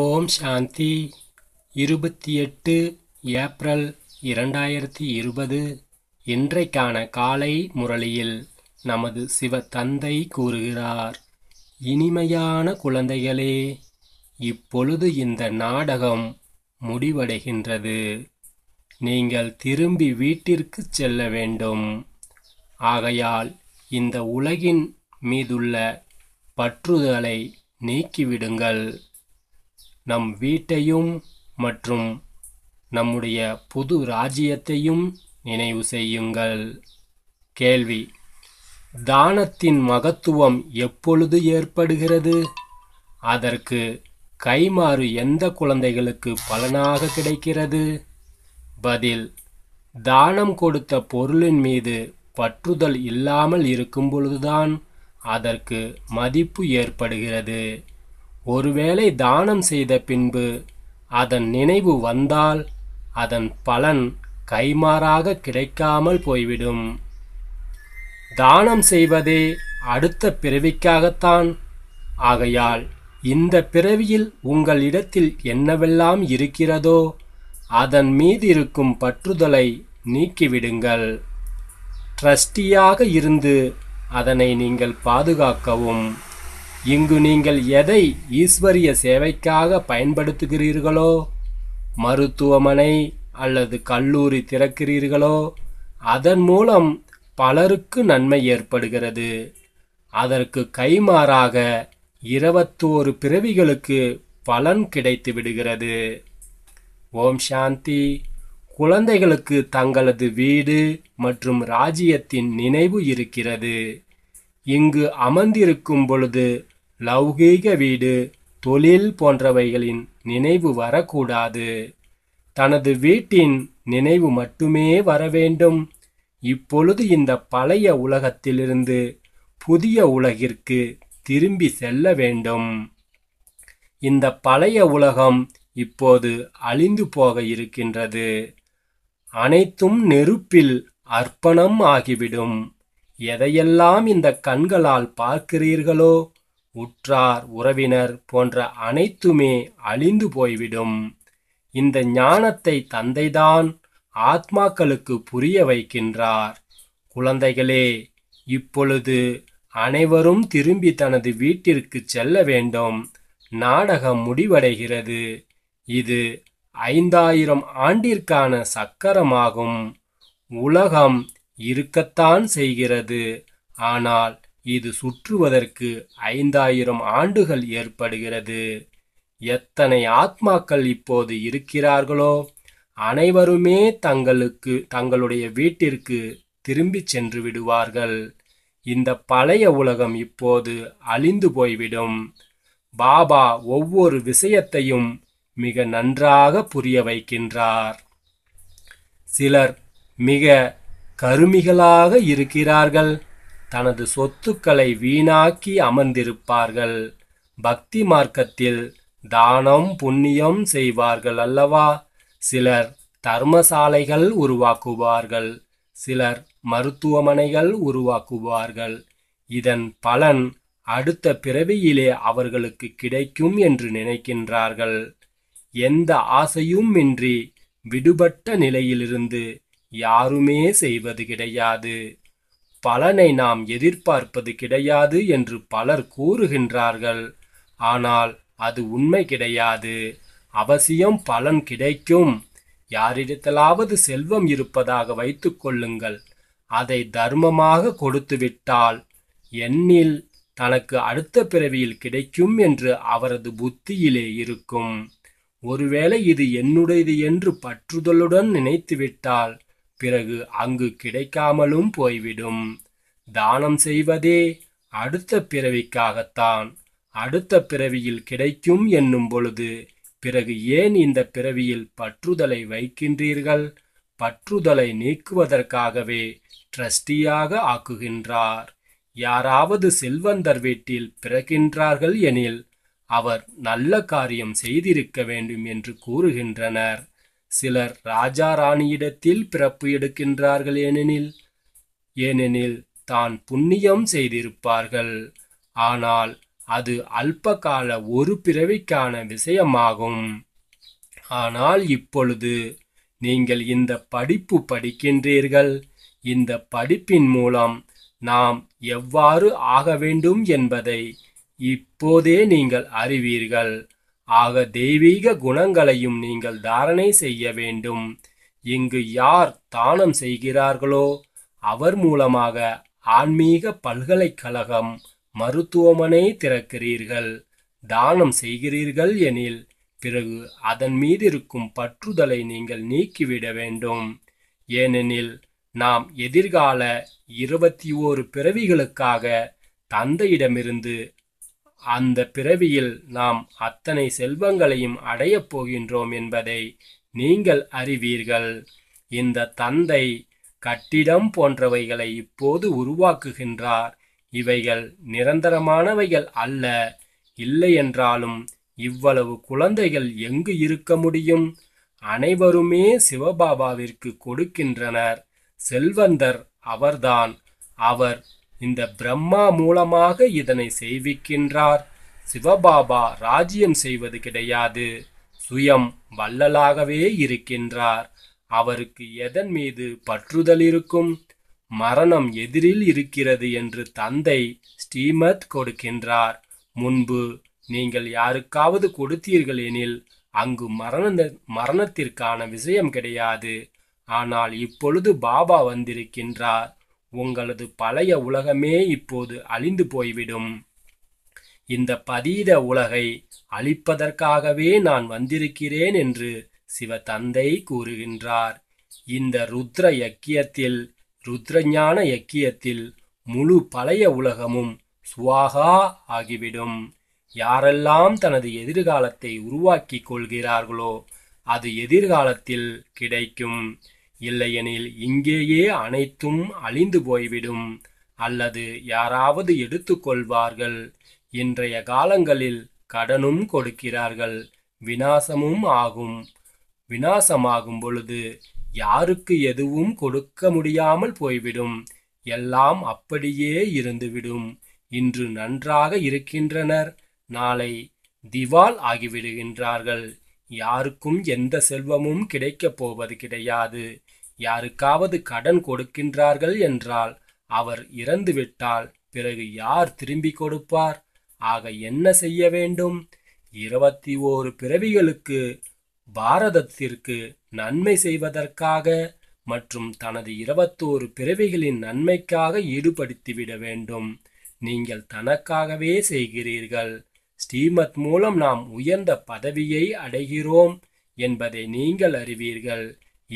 ஓம் சாந்தி இருபத்தி எட்டு ஏப்ரல் இரண்டாயிரத்தி இருபது இன்றைக்கான காலை முரளியில் நமது சிவ தந்தை கூறுகிறார் இனிமையான குழந்தைகளே இப்பொழுது இந்த நாடகம் முடிவடைகின்றது நீங்கள் திரும்பி வீட்டிற்கு செல்ல வேண்டும் ஆகையால் இந்த உலகின் மீதுள்ள பற்றுதலை நீக்கிவிடுங்கள் நம் வீட்டையும் மற்றும் நம்முடைய புது ராஜ்யத்தையும் நினைவு செய்யுங்கள் கேள்வி தானத்தின் மகத்துவம் எப்பொழுது ஏற்படுகிறது அதற்கு கைமாறு எந்த குழந்தைகளுக்கு பலனாக கிடைக்கிறது பதில் தானம் கொடுத்த பொருளின் மீது பற்றுதல் இல்லாமல் இருக்கும் பொழுதுதான் அதற்கு மதிப்பு ஏற்படுகிறது ஒருவேளை தானம் செய்த பின்பு அதன் நினைவு வந்தால் அதன் பலன் கைமாறாக கிடைக்காமல் போய்விடும் தானம் செய்வதே அடுத்த பிறவிக்காகத்தான் ஆகையால் இந்த பிறவியில் உங்கள் இடத்தில் என்னவெல்லாம் இருக்கிறதோ அதன் இருக்கும் பற்றுதலை நீக்கிவிடுங்கள் ட்ரஸ்டியாக இருந்து அதனை நீங்கள் பாதுகாக்கவும் இங்கு நீங்கள் எதை ஈஸ்வரிய சேவைக்காக பயன்படுத்துகிறீர்களோ மருத்துவமனை அல்லது கல்லூரி திறக்கிறீர்களோ அதன் மூலம் பலருக்கு நன்மை ஏற்படுகிறது அதற்கு கைமாறாக இருபத்தோரு பிறவிகளுக்கு பலன் கிடைத்து விடுகிறது ஓம் சாந்தி குழந்தைகளுக்கு தங்களது வீடு மற்றும் ராஜ்யத்தின் நினைவு இருக்கிறது இங்கு அமர்ந்திருக்கும் பொழுது லௌகீக வீடு தொழில் போன்றவைகளின் நினைவு வரக்கூடாது தனது வீட்டின் நினைவு மட்டுமே வர வேண்டும் இப்பொழுது இந்த பழைய உலகத்திலிருந்து புதிய உலகிற்கு திரும்பி செல்ல வேண்டும் இந்த பழைய உலகம் இப்போது அழிந்து போக இருக்கின்றது அனைத்தும் நெருப்பில் அர்ப்பணம் ஆகிவிடும் எதையெல்லாம் இந்த கண்களால் பார்க்கிறீர்களோ உற்றார் உறவினர் போன்ற அனைத்துமே அழிந்து போய்விடும் இந்த ஞானத்தை தந்தைதான் ஆத்மாக்களுக்கு புரிய வைக்கின்றார் குழந்தைகளே இப்பொழுது அனைவரும் திரும்பி தனது வீட்டிற்கு செல்ல வேண்டும் நாடகம் முடிவடைகிறது இது ஐந்தாயிரம் ஆண்டிற்கான சக்கரமாகும் உலகம் இருக்கத்தான் செய்கிறது ஆனால் இது சுற்றுவதற்கு ஐந்தாயிரம் ஆண்டுகள் ஏற்படுகிறது எத்தனை ஆத்மாக்கள் இப்போது இருக்கிறார்களோ அனைவருமே தங்களுக்கு தங்களுடைய வீட்டிற்கு திரும்பி சென்று விடுவார்கள் இந்த பழைய உலகம் இப்போது அழிந்து போய்விடும் பாபா ஒவ்வொரு விஷயத்தையும் மிக நன்றாக புரிய வைக்கின்றார் சிலர் மிக கருமிகளாக இருக்கிறார்கள் தனது சொத்துக்களை வீணாக்கி அமர்ந்திருப்பார்கள் பக்தி மார்க்கத்தில் தானம் புண்ணியம் செய்வார்கள் அல்லவா சிலர் தர்மசாலைகள் உருவாக்குவார்கள் சிலர் மருத்துவமனைகள் உருவாக்குவார்கள் இதன் பலன் அடுத்த பிறவியிலே அவர்களுக்கு கிடைக்கும் என்று நினைக்கின்றார்கள் எந்த ஆசையும் இன்றி விடுபட்ட நிலையிலிருந்து யாருமே செய்வது கிடையாது பலனை நாம் எதிர்பார்ப்பது கிடையாது என்று பலர் கூறுகின்றார்கள் ஆனால் அது உண்மை கிடையாது அவசியம் பலன் கிடைக்கும் யாரிடத்திலாவது செல்வம் இருப்பதாக வைத்துக்கொள்ளுங்கள் கொள்ளுங்கள் அதை தர்மமாக கொடுத்துவிட்டால் எண்ணில் தனக்கு அடுத்த பிறவியில் கிடைக்கும் என்று அவரது புத்தியிலே இருக்கும் ஒருவேளை இது என்னுடையது என்று பற்றுதலுடன் நினைத்துவிட்டால் பிறகு அங்கு கிடைக்காமலும் போய்விடும் தானம் செய்வதே அடுத்த பிறவிக்காகத்தான் அடுத்த பிறவியில் கிடைக்கும் என்னும் பொழுது பிறகு ஏன் இந்த பிறவியில் பற்றுதலை வைக்கின்றீர்கள் பற்றுதலை நீக்குவதற்காகவே ட்ரஸ்டியாக ஆக்குகின்றார் யாராவது செல்வந்தர் வீட்டில் பிறக்கின்றார்கள் எனில் அவர் நல்ல காரியம் செய்திருக்க வேண்டும் என்று கூறுகின்றனர் சிலர் ராஜா ராணியிடத்தில் பிறப்பு எடுக்கின்றார்கள் ஏனெனில் ஏனெனில் தான் புண்ணியம் செய்திருப்பார்கள் ஆனால் அது அல்பகால ஒரு பிறவிக்கான விஷயமாகும் ஆனால் இப்பொழுது நீங்கள் இந்த படிப்பு படிக்கின்றீர்கள் இந்த படிப்பின் மூலம் நாம் எவ்வாறு ஆக வேண்டும் என்பதை இப்போதே நீங்கள் அறிவீர்கள் ஆக தெய்வீக குணங்களையும் நீங்கள் தாரணை செய்ய வேண்டும் இங்கு யார் தானம் செய்கிறார்களோ அவர் மூலமாக ஆன்மீக பல்கலைக்கழகம் மருத்துவமனை திறக்கிறீர்கள் தானம் செய்கிறீர்கள் எனில் பிறகு அதன் மீது இருக்கும் பற்றுதலை நீங்கள் நீக்கிவிட வேண்டும் ஏனெனில் நாம் எதிர்கால இருபத்தி ஓரு பிறவிகளுக்காக தந்தையிடமிருந்து அந்த பிறவியில் நாம் அத்தனை செல்வங்களையும் அடையப் போகின்றோம் என்பதை நீங்கள் அறிவீர்கள் இந்த தந்தை கட்டிடம் போன்றவைகளை இப்போது உருவாக்குகின்றார் இவைகள் நிரந்தரமானவைகள் அல்ல இல்லையென்றாலும் இவ்வளவு குழந்தைகள் எங்கு இருக்க முடியும் அனைவருமே சிவபாபாவிற்கு கொடுக்கின்றனர் செல்வந்தர் அவர்தான் அவர் இந்த பிரம்மா மூலமாக இதனை செய்விக்கின்றார் சிவபாபா ராஜ்யம் செய்வது கிடையாது சுயம் வள்ளலாகவே இருக்கின்றார் அவருக்கு எதன் மீது பற்றுதல் இருக்கும் மரணம் எதிரில் இருக்கிறது என்று தந்தை ஸ்ரீமத் கொடுக்கின்றார் முன்பு நீங்கள் யாருக்காவது கொடுத்தீர்கள் எனில் அங்கு மரண மரணத்திற்கான விஷயம் கிடையாது ஆனால் இப்பொழுது பாபா வந்திருக்கின்றார் உங்களது பழைய உலகமே இப்போது அழிந்து போய்விடும் இந்த பதீத உலகை அழிப்பதற்காகவே நான் வந்திருக்கிறேன் என்று சிவ தந்தை கூறுகின்றார் இந்த ருத்ர யக்கியத்தில் ருத்ரஞான யக்கியத்தில் முழு பழைய உலகமும் சுவாகா ஆகிவிடும் யாரெல்லாம் தனது எதிர்காலத்தை உருவாக்கிக் கொள்கிறார்களோ அது எதிர்காலத்தில் கிடைக்கும் இல்லையெனில் இங்கேயே அனைத்தும் அழிந்து போய்விடும் அல்லது யாராவது எடுத்துக்கொள்வார்கள் இன்றைய காலங்களில் கடனும் கொடுக்கிறார்கள் வினாசமும் ஆகும் வினாசமாகும் பொழுது யாருக்கு எதுவும் கொடுக்க முடியாமல் போய்விடும் எல்லாம் அப்படியே இருந்துவிடும் இன்று நன்றாக இருக்கின்றனர் நாளை திவால் ஆகிவிடுகின்றார்கள் யாருக்கும் எந்த செல்வமும் கிடைக்கப் போவது கிடையாது யாருக்காவது கடன் கொடுக்கின்றார்கள் என்றால் அவர் இறந்துவிட்டால் பிறகு யார் திரும்பி கொடுப்பார் ஆக என்ன செய்ய வேண்டும் இருபத்தி ஓரு பிறவிகளுக்கு பாரதத்திற்கு நன்மை செய்வதற்காக மற்றும் தனது இருபத்தோரு பிறவிகளின் நன்மைக்காக ஈடுபடுத்திவிட வேண்டும் நீங்கள் தனக்காகவே செய்கிறீர்கள் ஸ்ரீமத் மூலம் நாம் உயர்ந்த பதவியை அடைகிறோம் என்பதை நீங்கள் அறிவீர்கள்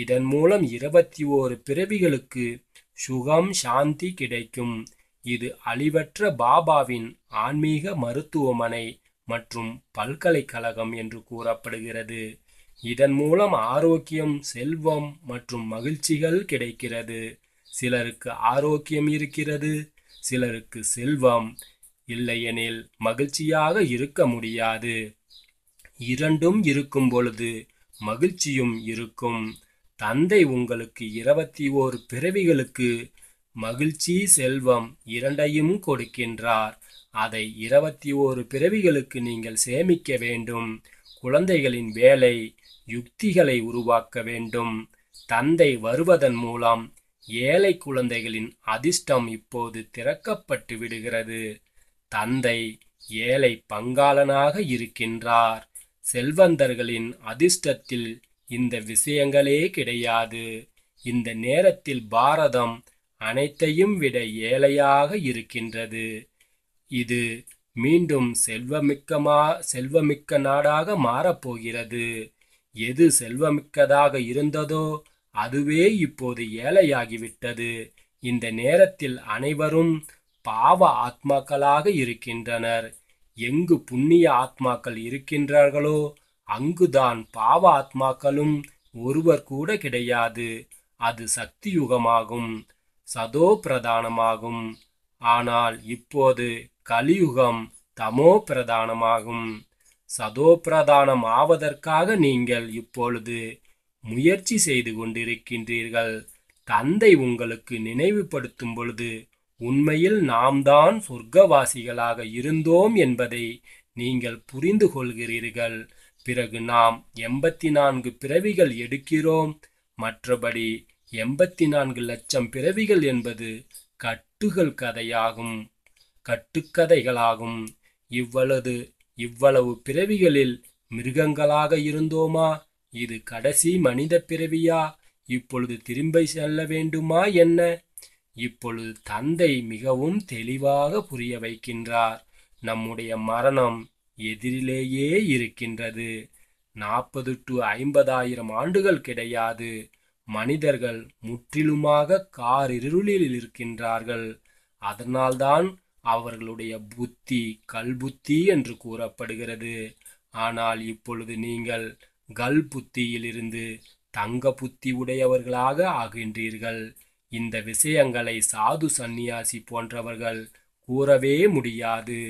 இதன் மூலம் இருபத்தி ஓரு பிறவிகளுக்கு சுகம் சாந்தி கிடைக்கும் இது அழிவற்ற பாபாவின் ஆன்மீக மருத்துவமனை மற்றும் பல்கலைக்கழகம் என்று கூறப்படுகிறது இதன் மூலம் ஆரோக்கியம் செல்வம் மற்றும் மகிழ்ச்சிகள் கிடைக்கிறது சிலருக்கு ஆரோக்கியம் இருக்கிறது சிலருக்கு செல்வம் இல்லையெனில் மகிழ்ச்சியாக இருக்க முடியாது இரண்டும் இருக்கும் பொழுது மகிழ்ச்சியும் இருக்கும் தந்தை உங்களுக்கு இருபத்தி ஓரு பிறவிகளுக்கு மகிழ்ச்சி செல்வம் இரண்டையும் கொடுக்கின்றார் அதை இருபத்தி ஓரு பிறவிகளுக்கு நீங்கள் சேமிக்க வேண்டும் குழந்தைகளின் வேலை யுக்திகளை உருவாக்க வேண்டும் தந்தை வருவதன் மூலம் ஏழை குழந்தைகளின் அதிர்ஷ்டம் இப்போது திறக்கப்பட்டு விடுகிறது தந்தை ஏழை பங்காளனாக இருக்கின்றார் செல்வந்தர்களின் அதிர்ஷ்டத்தில் இந்த விஷயங்களே கிடையாது இந்த நேரத்தில் பாரதம் அனைத்தையும் விட ஏழையாக இருக்கின்றது இது மீண்டும் செல்வமிக்கமா செல்வமிக்க நாடாக மாறப்போகிறது எது செல்வமிக்கதாக இருந்ததோ அதுவே இப்போது ஏழையாகிவிட்டது இந்த நேரத்தில் அனைவரும் பாவ ஆத்மாக்களாக இருக்கின்றனர் எங்கு புண்ணிய ஆத்மாக்கள் இருக்கின்றார்களோ அங்குதான் பாவ ஆத்மாக்களும் ஒருவர் கூட கிடையாது அது சக்தி யுகமாகும் சதோ பிரதானமாகும் ஆனால் இப்போது கலியுகம் தமோ பிரதானமாகும் சதோ பிரதானம் ஆவதற்காக நீங்கள் இப்பொழுது முயற்சி செய்து கொண்டிருக்கின்றீர்கள் தந்தை உங்களுக்கு நினைவுபடுத்தும் பொழுது உண்மையில் நாம் தான் சொர்க்கவாசிகளாக இருந்தோம் என்பதை நீங்கள் புரிந்து கொள்கிறீர்கள் பிறகு நாம் எண்பத்தி நான்கு பிறவிகள் எடுக்கிறோம் மற்றபடி எண்பத்தி நான்கு லட்சம் பிறவிகள் என்பது கட்டுகள் கதையாகும் கட்டுக்கதைகளாகும் இவ்வளவு இவ்வளவு பிறவிகளில் மிருகங்களாக இருந்தோமா இது கடைசி மனித பிறவியா இப்பொழுது திரும்ப செல்ல வேண்டுமா என்ன இப்பொழுது தந்தை மிகவும் தெளிவாக புரிய வைக்கின்றார் நம்முடைய மரணம் எதிரிலேயே இருக்கின்றது நாற்பது டு ஐம்பதாயிரம் ஆண்டுகள் கிடையாது மனிதர்கள் முற்றிலுமாக காரிருளில் இருக்கின்றார்கள் அதனால்தான் அவர்களுடைய புத்தி கல்புத்தி என்று கூறப்படுகிறது ஆனால் இப்பொழுது நீங்கள் கல் புத்தியிலிருந்து தங்க புத்தி உடையவர்களாக ஆகின்றீர்கள் இந்த விஷயங்களை சாது சந்நியாசி போன்றவர்கள் கூறவே முடியாது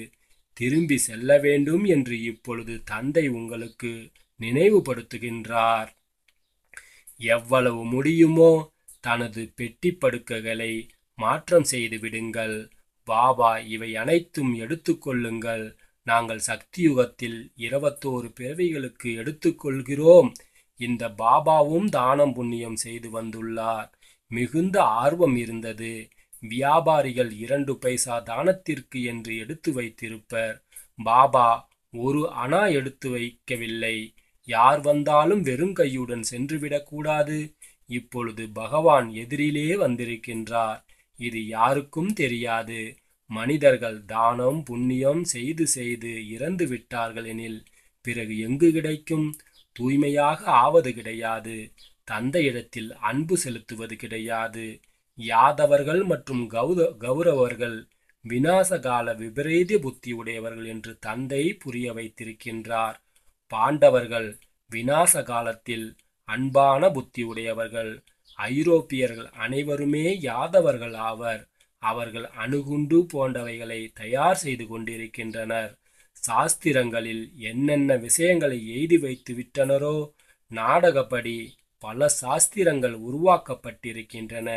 திரும்பி செல்ல வேண்டும் என்று இப்பொழுது தந்தை உங்களுக்கு நினைவுபடுத்துகின்றார் எவ்வளவு முடியுமோ தனது பெட்டி படுக்கைகளை மாற்றம் செய்து விடுங்கள் பாபா இவை அனைத்தும் எடுத்துக்கொள்ளுங்கள் நாங்கள் சக்தியுகத்தில் இருபத்தோரு பிறவிகளுக்கு எடுத்துக்கொள்கிறோம் இந்த பாபாவும் தானம் புண்ணியம் செய்து வந்துள்ளார் மிகுந்த ஆர்வம் இருந்தது வியாபாரிகள் இரண்டு பைசா தானத்திற்கு என்று எடுத்து வைத்திருப்பர் பாபா ஒரு அணா எடுத்து வைக்கவில்லை யார் வந்தாலும் வெறுங்கையுடன் சென்றுவிடக்கூடாது இப்பொழுது பகவான் எதிரிலே வந்திருக்கின்றார் இது யாருக்கும் தெரியாது மனிதர்கள் தானம் புண்ணியம் செய்து செய்து இறந்து விட்டார்கள் எனில் பிறகு எங்கு கிடைக்கும் தூய்மையாக ஆவது கிடையாது தந்தையிடத்தில் அன்பு செலுத்துவது கிடையாது யாதவர்கள் மற்றும் கௌத கௌரவர்கள் விநாசகால விபரீத புத்தி உடையவர்கள் என்று தந்தை புரிய வைத்திருக்கின்றார் பாண்டவர்கள் விநாச காலத்தில் அன்பான புத்தி உடையவர்கள் ஐரோப்பியர்கள் அனைவருமே யாதவர்கள் ஆவர் அவர்கள் அணுகுண்டு போன்றவைகளை தயார் செய்து கொண்டிருக்கின்றனர் சாஸ்திரங்களில் என்னென்ன விஷயங்களை எய்தி வைத்து விட்டனரோ நாடகப்படி பல சாஸ்திரங்கள் உருவாக்கப்பட்டிருக்கின்றன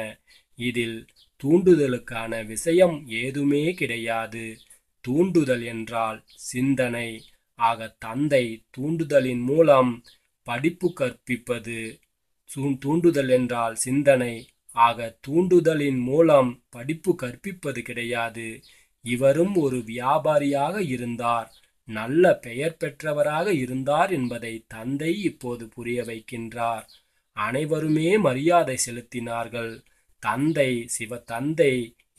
இதில் தூண்டுதலுக்கான விஷயம் ஏதுமே கிடையாது தூண்டுதல் என்றால் சிந்தனை ஆக தந்தை தூண்டுதலின் மூலம் படிப்பு கற்பிப்பது தூண்டுதல் என்றால் சிந்தனை ஆக தூண்டுதலின் மூலம் படிப்பு கற்பிப்பது கிடையாது இவரும் ஒரு வியாபாரியாக இருந்தார் நல்ல பெயர் பெற்றவராக இருந்தார் என்பதை தந்தை இப்போது புரிய வைக்கின்றார் அனைவருமே மரியாதை செலுத்தினார்கள் தந்தை சிவ தந்தை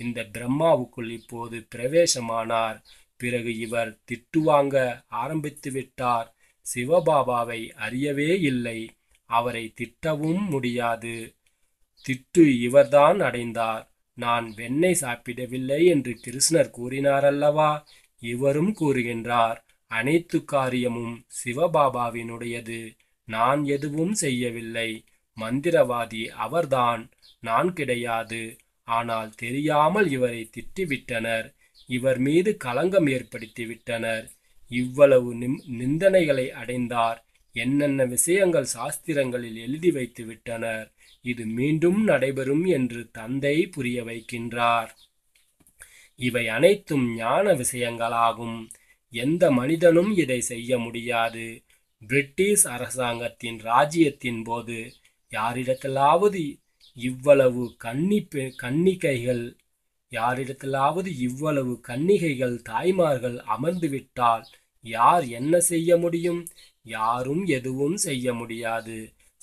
இந்த பிரம்மாவுக்குள் இப்போது பிரவேசமானார் பிறகு இவர் திட்டுவாங்க ஆரம்பித்து விட்டார் சிவபாபாவை அறியவே இல்லை அவரை திட்டவும் முடியாது திட்டு இவர்தான் அடைந்தார் நான் வெண்ணெய் சாப்பிடவில்லை என்று கிருஷ்ணர் கூறினார் அல்லவா இவரும் கூறுகின்றார் அனைத்து காரியமும் சிவபாபாவினுடையது நான் எதுவும் செய்யவில்லை மந்திரவாதி அவர்தான் நான் கிடையாது ஆனால் தெரியாமல் இவரை திட்டிவிட்டனர் இவர் மீது களங்கம் ஏற்படுத்தி விட்டனர் இவ்வளவு நிந்தனைகளை அடைந்தார் என்னென்ன விஷயங்கள் சாஸ்திரங்களில் எழுதி வைத்து விட்டனர் இது மீண்டும் நடைபெறும் என்று தந்தை புரிய வைக்கின்றார் இவை அனைத்தும் ஞான விஷயங்களாகும் எந்த மனிதனும் இதை செய்ய முடியாது பிரிட்டிஷ் அரசாங்கத்தின் ராஜ்யத்தின் போது யாரிடத்திலாவது இவ்வளவு கன்னி கன்னிகைகள் யாரிடத்திலாவது இவ்வளவு கன்னிகைகள் தாய்மார்கள் அமர்ந்துவிட்டால் யார் என்ன செய்ய முடியும் யாரும் எதுவும் செய்ய முடியாது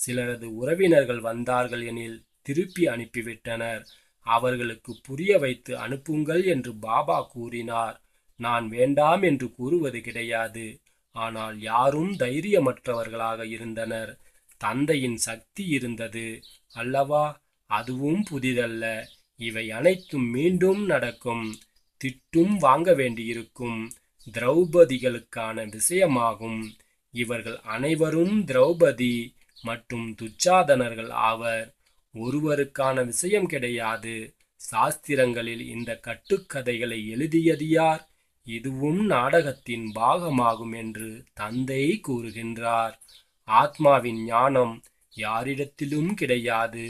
சிலரது உறவினர்கள் வந்தார்கள் எனில் திருப்பி அனுப்பிவிட்டனர் அவர்களுக்கு புரிய வைத்து அனுப்புங்கள் என்று பாபா கூறினார் நான் வேண்டாம் என்று கூறுவது கிடையாது ஆனால் யாரும் தைரியமற்றவர்களாக இருந்தனர் தந்தையின் சக்தி இருந்தது அல்லவா அதுவும் புதிதல்ல இவை அனைத்தும் மீண்டும் நடக்கும் திட்டும் வாங்க வேண்டியிருக்கும் திரௌபதிகளுக்கான விஷயமாகும் இவர்கள் அனைவரும் திரௌபதி மற்றும் துச்சாதனர்கள் ஆவர் ஒருவருக்கான விஷயம் கிடையாது சாஸ்திரங்களில் இந்த கட்டுக்கதைகளை எழுதியது யார் இதுவும் நாடகத்தின் பாகமாகும் என்று தந்தை கூறுகின்றார் ஆத்மாவின் ஞானம் யாரிடத்திலும் கிடையாது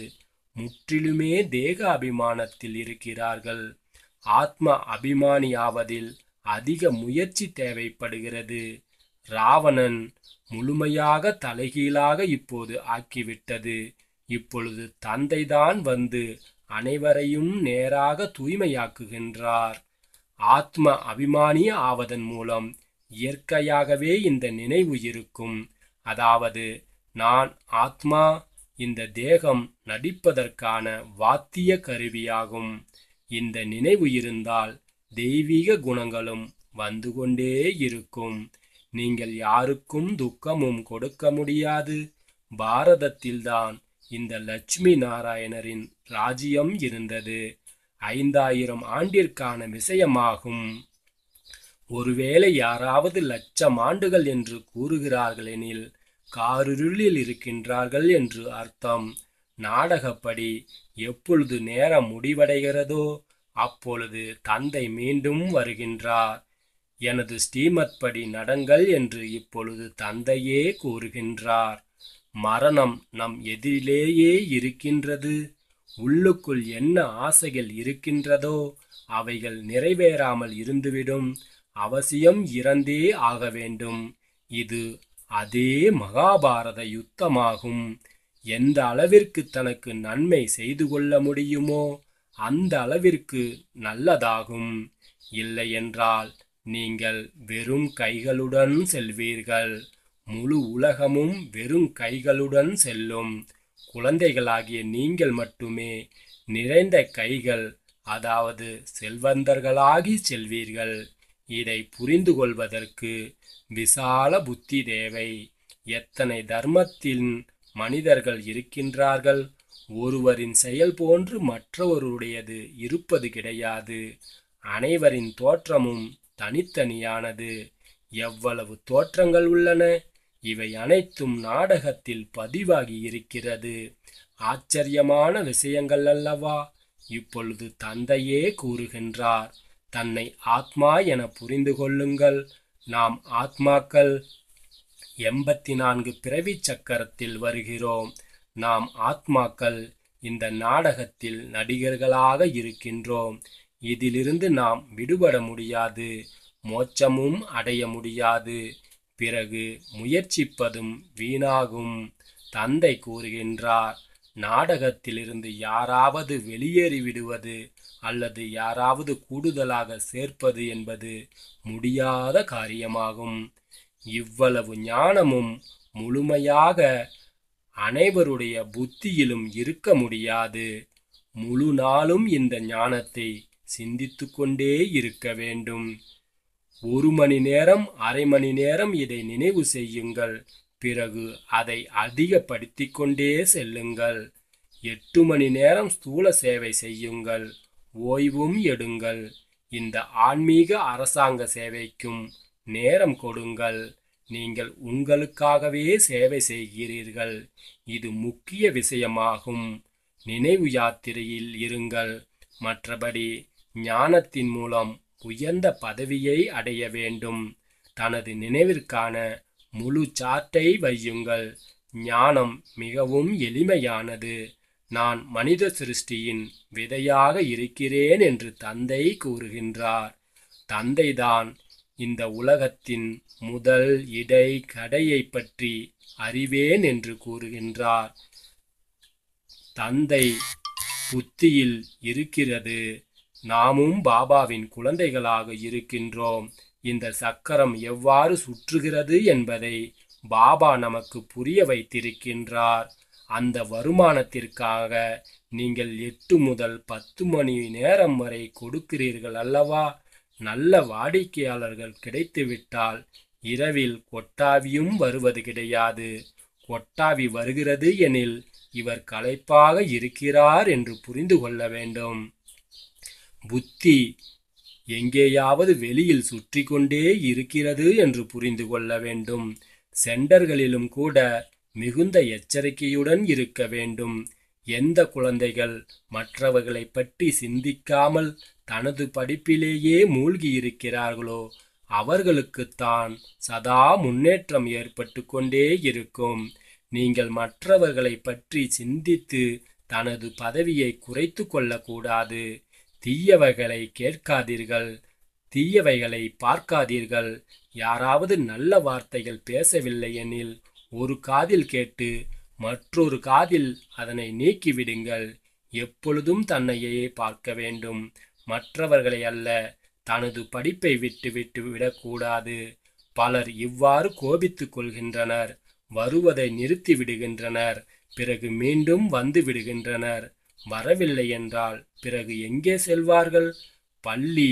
முற்றிலுமே தேக அபிமானத்தில் இருக்கிறார்கள் ஆத்ம அபிமானியாவதில் அதிக முயற்சி தேவைப்படுகிறது ராவணன் முழுமையாக தலைகீழாக இப்போது ஆக்கிவிட்டது இப்பொழுது தந்தைதான் வந்து அனைவரையும் நேராக தூய்மையாக்குகின்றார் ஆத்ம அபிமானி ஆவதன் மூலம் இயற்கையாகவே இந்த நினைவு இருக்கும் அதாவது நான் ஆத்மா இந்த தேகம் நடிப்பதற்கான வாத்திய கருவியாகும் இந்த நினைவு இருந்தால் தெய்வீக குணங்களும் வந்து கொண்டே இருக்கும் நீங்கள் யாருக்கும் துக்கமும் கொடுக்க முடியாது பாரதத்தில்தான் இந்த லட்சுமி நாராயணரின் ராஜ்யம் இருந்தது ஐந்தாயிரம் ஆண்டிற்கான விஷயமாகும் ஒருவேளை யாராவது லட்சம் ஆண்டுகள் என்று கூறுகிறார்களெனில் காரிருளில் இருக்கின்றார்கள் என்று அர்த்தம் நாடகப்படி எப்பொழுது நேரம் முடிவடைகிறதோ அப்பொழுது தந்தை மீண்டும் வருகின்றார் எனது படி நடங்கள் என்று இப்பொழுது தந்தையே கூறுகின்றார் மரணம் நம் எதிரிலேயே இருக்கின்றது உள்ளுக்குள் என்ன ஆசைகள் இருக்கின்றதோ அவைகள் நிறைவேறாமல் இருந்துவிடும் அவசியம் இறந்தே ஆக வேண்டும் இது அதே மகாபாரத யுத்தமாகும் எந்த அளவிற்கு தனக்கு நன்மை செய்து கொள்ள முடியுமோ அந்த அளவிற்கு நல்லதாகும் இல்லை என்றால் நீங்கள் வெறும் கைகளுடன் செல்வீர்கள் முழு உலகமும் வெறும் கைகளுடன் செல்லும் குழந்தைகளாகிய நீங்கள் மட்டுமே நிறைந்த கைகள் அதாவது செல்வந்தர்களாகி செல்வீர்கள் இதை புரிந்து கொள்வதற்கு விசால புத்தி தேவை எத்தனை தர்மத்தின் மனிதர்கள் இருக்கின்றார்கள் ஒருவரின் செயல் போன்று மற்றவருடையது இருப்பது கிடையாது அனைவரின் தோற்றமும் தனித்தனியானது எவ்வளவு தோற்றங்கள் உள்ளன இவை அனைத்தும் நாடகத்தில் பதிவாகி இருக்கிறது ஆச்சரியமான விஷயங்கள் அல்லவா இப்பொழுது தந்தையே கூறுகின்றார் தன்னை ஆத்மா என புரிந்து கொள்ளுங்கள் நாம் ஆத்மாக்கள் எண்பத்தி நான்கு பிறவி சக்கரத்தில் வருகிறோம் நாம் ஆத்மாக்கள் இந்த நாடகத்தில் நடிகர்களாக இருக்கின்றோம் இதிலிருந்து நாம் விடுபட முடியாது மோட்சமும் அடைய முடியாது பிறகு முயற்சிப்பதும் வீணாகும் தந்தை கூறுகின்றார் நாடகத்திலிருந்து யாராவது வெளியேறிவிடுவது அல்லது யாராவது கூடுதலாக சேர்ப்பது என்பது முடியாத காரியமாகும் இவ்வளவு ஞானமும் முழுமையாக அனைவருடைய புத்தியிலும் இருக்க முடியாது முழு நாளும் இந்த ஞானத்தை சிந்தித்து கொண்டே இருக்க வேண்டும் ஒரு மணி நேரம் அரை மணி நேரம் இதை நினைவு செய்யுங்கள் பிறகு அதை அதிகப்படுத்தி கொண்டே செல்லுங்கள் எட்டு மணி நேரம் ஸ்தூல சேவை செய்யுங்கள் ஓய்வும் எடுங்கள் இந்த ஆன்மீக அரசாங்க சேவைக்கும் நேரம் கொடுங்கள் நீங்கள் உங்களுக்காகவே சேவை செய்கிறீர்கள் இது முக்கிய விஷயமாகும் நினைவு யாத்திரையில் இருங்கள் மற்றபடி ஞானத்தின் மூலம் உயர்ந்த பதவியை அடைய வேண்டும் தனது நினைவிற்கான முழு சாட்டை வையுங்கள் ஞானம் மிகவும் எளிமையானது நான் மனித சிருஷ்டியின் விதையாக இருக்கிறேன் என்று தந்தை கூறுகின்றார் தந்தைதான் இந்த உலகத்தின் முதல் இடை கடையை பற்றி அறிவேன் என்று கூறுகின்றார் தந்தை புத்தியில் இருக்கிறது நாமும் பாபாவின் குழந்தைகளாக இருக்கின்றோம் இந்த சக்கரம் எவ்வாறு சுற்றுகிறது என்பதை பாபா நமக்கு புரிய வைத்திருக்கின்றார் அந்த வருமானத்திற்காக நீங்கள் எட்டு முதல் பத்து மணி நேரம் வரை கொடுக்கிறீர்கள் அல்லவா நல்ல வாடிக்கையாளர்கள் கிடைத்துவிட்டால் இரவில் கொட்டாவியும் வருவது கிடையாது கொட்டாவி வருகிறது எனில் இவர் களைப்பாக இருக்கிறார் என்று புரிந்து கொள்ள வேண்டும் புத்தி எங்கேயாவது வெளியில் சுற்றி கொண்டே இருக்கிறது என்று புரிந்து கொள்ள வேண்டும் சென்டர்களிலும் கூட மிகுந்த எச்சரிக்கையுடன் இருக்க வேண்டும் எந்த குழந்தைகள் மற்றவர்களை பற்றி சிந்திக்காமல் தனது படிப்பிலேயே மூழ்கி இருக்கிறார்களோ அவர்களுக்குத்தான் சதா முன்னேற்றம் ஏற்பட்டு கொண்டே இருக்கும் நீங்கள் மற்றவர்களை பற்றி சிந்தித்து தனது பதவியை குறைத்து கொள்ளக்கூடாது தீயவைகளை கேட்காதீர்கள் தீயவைகளை பார்க்காதீர்கள் யாராவது நல்ல வார்த்தைகள் பேசவில்லை எனில் ஒரு காதில் கேட்டு மற்றொரு காதில் அதனை நீக்கிவிடுங்கள் எப்பொழுதும் தன்னையே பார்க்க வேண்டும் மற்றவர்களை அல்ல தனது படிப்பை விட்டு விட்டு விடக்கூடாது பலர் இவ்வாறு கோபித்துக் கொள்கின்றனர் வருவதை நிறுத்தி விடுகின்றனர் பிறகு மீண்டும் வந்து விடுகின்றனர் வரவில்லை என்றால் பிறகு எங்கே செல்வார்கள் பள்ளி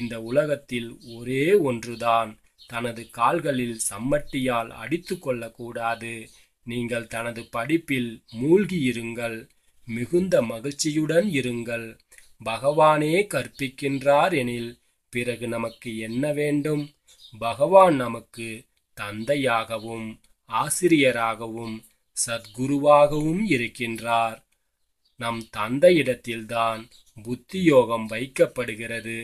இந்த உலகத்தில் ஒரே ஒன்றுதான் தனது கால்களில் சம்மட்டியால் அடித்து கொள்ளக்கூடாது நீங்கள் தனது படிப்பில் மூழ்கி இருங்கள் மிகுந்த மகிழ்ச்சியுடன் இருங்கள் பகவானே கற்பிக்கின்றார் எனில் பிறகு நமக்கு என்ன வேண்டும் பகவான் நமக்கு தந்தையாகவும் ஆசிரியராகவும் சத்குருவாகவும் இருக்கின்றார் நம் தந்தையிடத்தில்தான் புத்தியோகம் வைக்கப்படுகிறது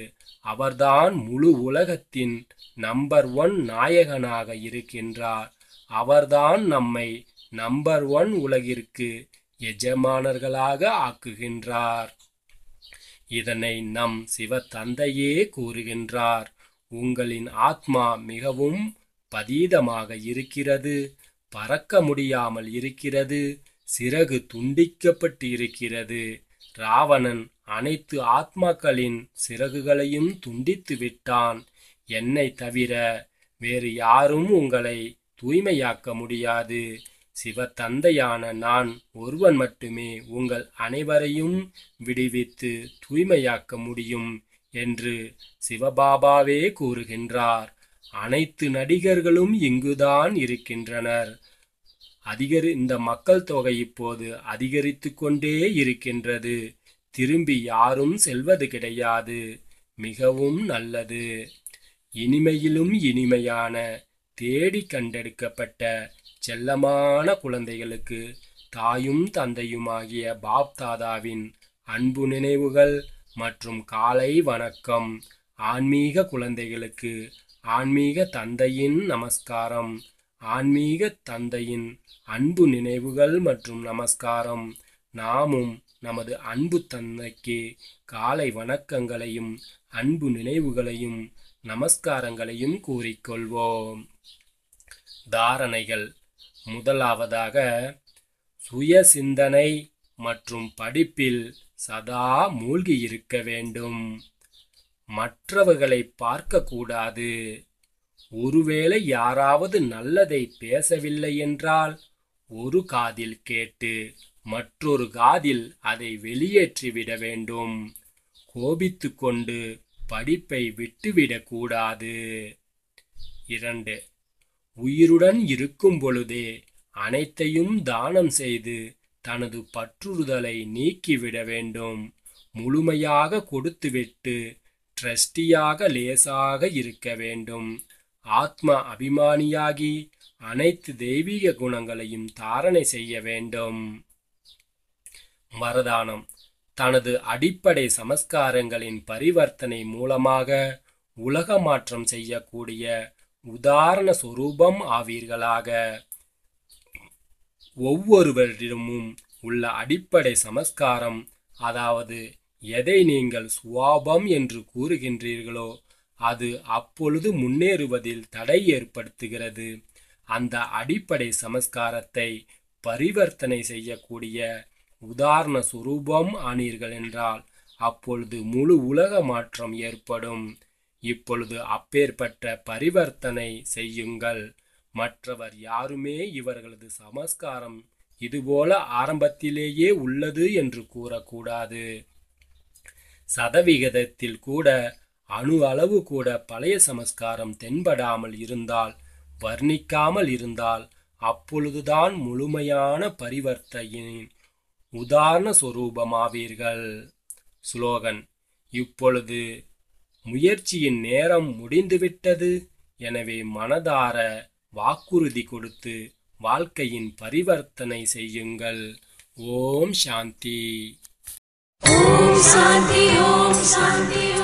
அவர்தான் முழு உலகத்தின் நம்பர் ஒன் நாயகனாக இருக்கின்றார் அவர்தான் நம்மை நம்பர் ஒன் உலகிற்கு எஜமானர்களாக ஆக்குகின்றார் இதனை நம் சிவ தந்தையே கூறுகின்றார் உங்களின் ஆத்மா மிகவும் பதீதமாக இருக்கிறது பறக்க முடியாமல் இருக்கிறது சிறகு துண்டிக்கப்பட்டு இருக்கிறது ராவணன் அனைத்து ஆத்மாக்களின் சிறகுகளையும் துண்டித்து விட்டான் என்னை தவிர வேறு யாரும் உங்களை தூய்மையாக்க முடியாது சிவத்தந்தையான நான் ஒருவன் மட்டுமே உங்கள் அனைவரையும் விடுவித்து தூய்மையாக்க முடியும் என்று சிவபாபாவே கூறுகின்றார் அனைத்து நடிகர்களும் இங்குதான் இருக்கின்றனர் அதிகரி இந்த மக்கள் தொகை இப்போது அதிகரித்து கொண்டே இருக்கின்றது திரும்பி யாரும் செல்வது கிடையாது மிகவும் நல்லது இனிமையிலும் இனிமையான தேடி கண்டெடுக்கப்பட்ட செல்லமான குழந்தைகளுக்கு தாயும் தந்தையுமாகிய பாப்தாதாவின் அன்பு நினைவுகள் மற்றும் காலை வணக்கம் ஆன்மீக குழந்தைகளுக்கு ஆன்மீக தந்தையின் நமஸ்காரம் ஆன்மீக தந்தையின் அன்பு நினைவுகள் மற்றும் நமஸ்காரம் நாமும் நமது அன்பு தந்தைக்கு காலை வணக்கங்களையும் அன்பு நினைவுகளையும் நமஸ்காரங்களையும் கூறிக்கொள்வோம் தாரணைகள் முதலாவதாக சுய சிந்தனை மற்றும் படிப்பில் சதா மூழ்கி இருக்க வேண்டும் மற்றவர்களை பார்க்கக்கூடாது ஒருவேளை யாராவது நல்லதை பேசவில்லை என்றால் ஒரு காதில் கேட்டு மற்றொரு காதில் அதை வெளியேற்றிவிட வேண்டும் கோபித்து கொண்டு படிப்பை விட்டுவிடக்கூடாது இரண்டு உயிருடன் இருக்கும் பொழுதே அனைத்தையும் தானம் செய்து தனது பற்றுறுதலை நீக்கிவிட வேண்டும் முழுமையாக கொடுத்துவிட்டு ட்ரஸ்டியாக லேசாக இருக்க வேண்டும் ஆத்ம அபிமானியாகி அனைத்து தெய்வீக குணங்களையும் தாரணை செய்ய வேண்டும் வரதானம் தனது அடிப்படை சமஸ்காரங்களின் பரிவர்த்தனை மூலமாக உலக மாற்றம் செய்யக்கூடிய உதாரண சொரூபம் ஆவீர்களாக ஒவ்வொருவரிடமும் உள்ள அடிப்படை சமஸ்காரம் அதாவது எதை நீங்கள் சுவாபம் என்று கூறுகின்றீர்களோ அது அப்பொழுது முன்னேறுவதில் தடை ஏற்படுத்துகிறது அந்த அடிப்படை சமஸ்காரத்தை பரிவர்த்தனை செய்யக்கூடிய உதாரண சுரூபம் ஆனீர்கள் என்றால் அப்பொழுது முழு உலக மாற்றம் ஏற்படும் இப்பொழுது அப்பேற்பட்ட பரிவர்த்தனை செய்யுங்கள் மற்றவர் யாருமே இவர்களது சமஸ்காரம் இதுபோல ஆரம்பத்திலேயே உள்ளது என்று கூறக்கூடாது சதவிகிதத்தில் கூட அணு அளவு கூட பழைய சமஸ்காரம் தென்படாமல் இருந்தால் வர்ணிக்காமல் இருந்தால் அப்பொழுதுதான் முழுமையான பரிவர்த்தையின் உதாரண சொரூபமாவீர்கள் ஸ்லோகன் இப்பொழுது முயற்சியின் நேரம் முடிந்துவிட்டது எனவே மனதார வாக்குறுதி கொடுத்து வாழ்க்கையின் பரிவர்த்தனை செய்யுங்கள் ஓம் சாந்தி ஓம் சாந்தி ஓம் சாந்தி